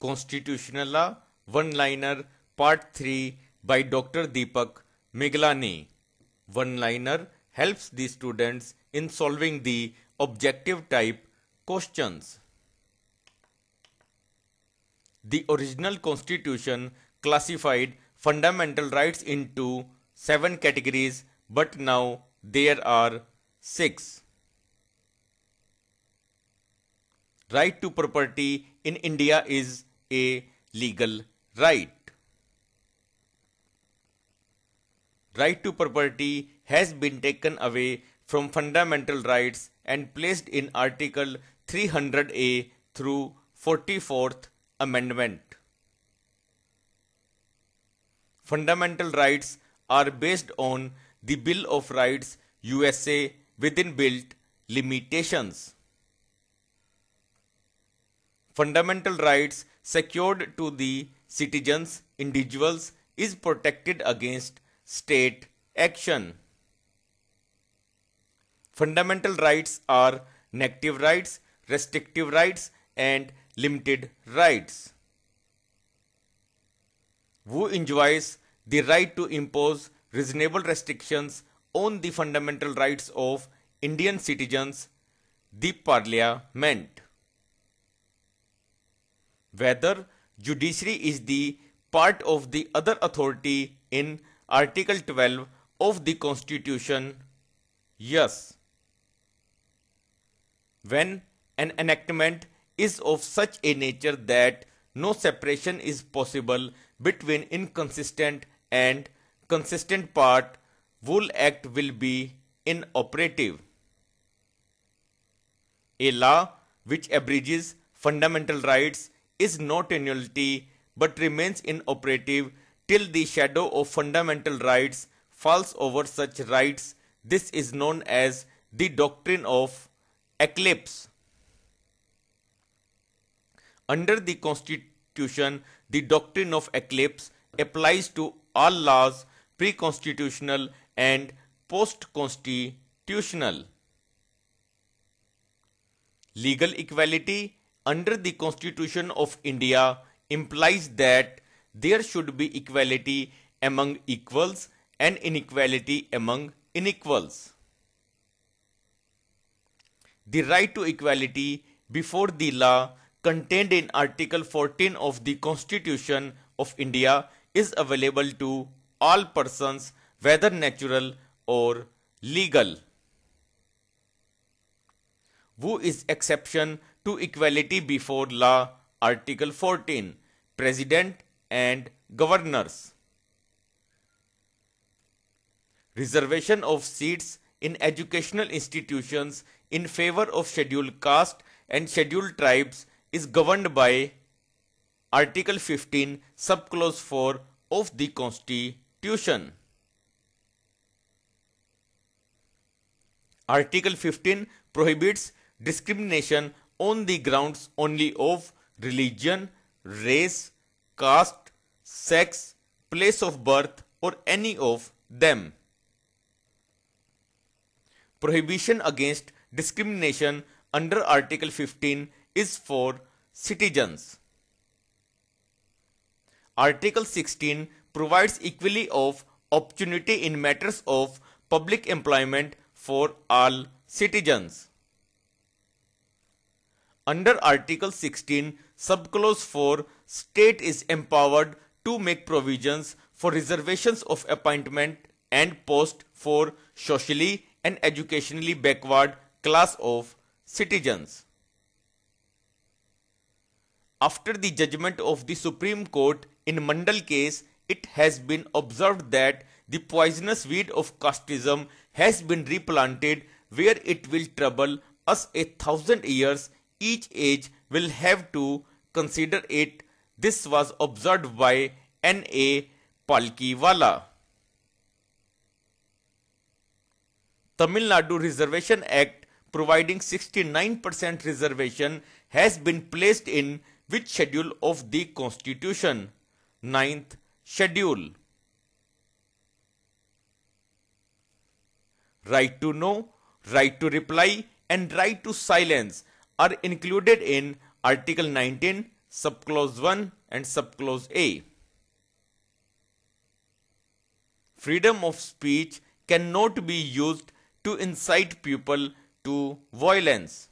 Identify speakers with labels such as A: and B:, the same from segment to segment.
A: Constitutional Law One Liner Part 3 by Dr. Deepak Miglani. One Liner helps the students in solving the objective type questions. The original constitution classified fundamental rights into seven categories, but now there are six. Right to property in India is a legal right. Right to property has been taken away from fundamental rights and placed in Article 300A through 44th Amendment. Fundamental rights are based on the Bill of Rights USA within built limitations fundamental rights secured to the citizens, individuals, is protected against state action. Fundamental rights are negative rights, restrictive rights, and limited rights. Who enjoys the right to impose reasonable restrictions on the fundamental rights of Indian citizens? The Parliament whether judiciary is the part of the other authority in Article 12 of the Constitution? Yes. When an enactment is of such a nature that no separation is possible between inconsistent and consistent part, Wool Act will be inoperative. A law which abridges fundamental rights is not a nullity but remains inoperative till the shadow of fundamental rights falls over such rights. This is known as the doctrine of eclipse. Under the Constitution, the doctrine of eclipse applies to all laws pre-constitutional and post-constitutional. Legal equality under the Constitution of India implies that there should be equality among equals and inequality among inequals. The right to equality before the law contained in Article 14 of the Constitution of India is available to all persons whether natural or legal. Who is exception to equality before law article 14 president and governors reservation of seats in educational institutions in favor of scheduled caste and scheduled tribes is governed by article 15 subclause 4 of the constitution Article 15 prohibits discrimination on the grounds only of religion, race, caste, sex, place of birth or any of them. Prohibition against discrimination under Article 15 is for citizens. Article 16 provides equally of opportunity in matters of public employment for all citizens. Under Article 16, Subclause 4, state is empowered to make provisions for reservations of appointment and post for socially and educationally backward class of citizens. After the judgment of the Supreme Court in Mandal case, it has been observed that the poisonous weed of casteism has been replanted where it will trouble us a thousand years each age will have to consider it. This was observed by N.A. Palkiwala. Tamil Nadu Reservation Act providing 69% reservation has been placed in which schedule of the constitution? Ninth schedule. Right to know, right to reply and right to silence are included in Article 19, Subclause 1 and Subclause A. Freedom of speech cannot be used to incite people to violence.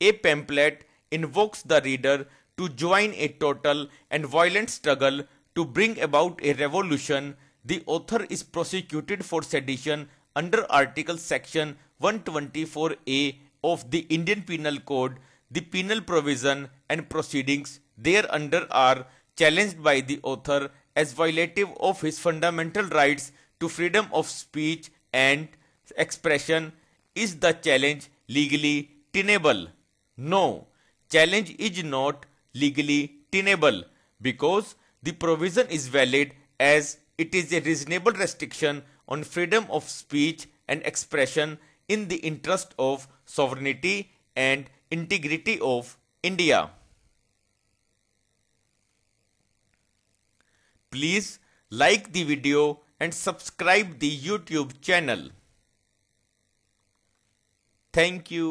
A: A pamphlet invokes the reader to join a total and violent struggle to bring about a revolution. The author is prosecuted for sedition under Article Section 124A of the Indian Penal Code, the penal provision and proceedings thereunder are challenged by the author as violative of his fundamental rights to freedom of speech and expression. Is the challenge legally tenable? No, challenge is not legally tenable because the provision is valid as it is a reasonable restriction on freedom of speech and expression in the interest of sovereignty and integrity of India. Please like the video and subscribe the YouTube channel. Thank you.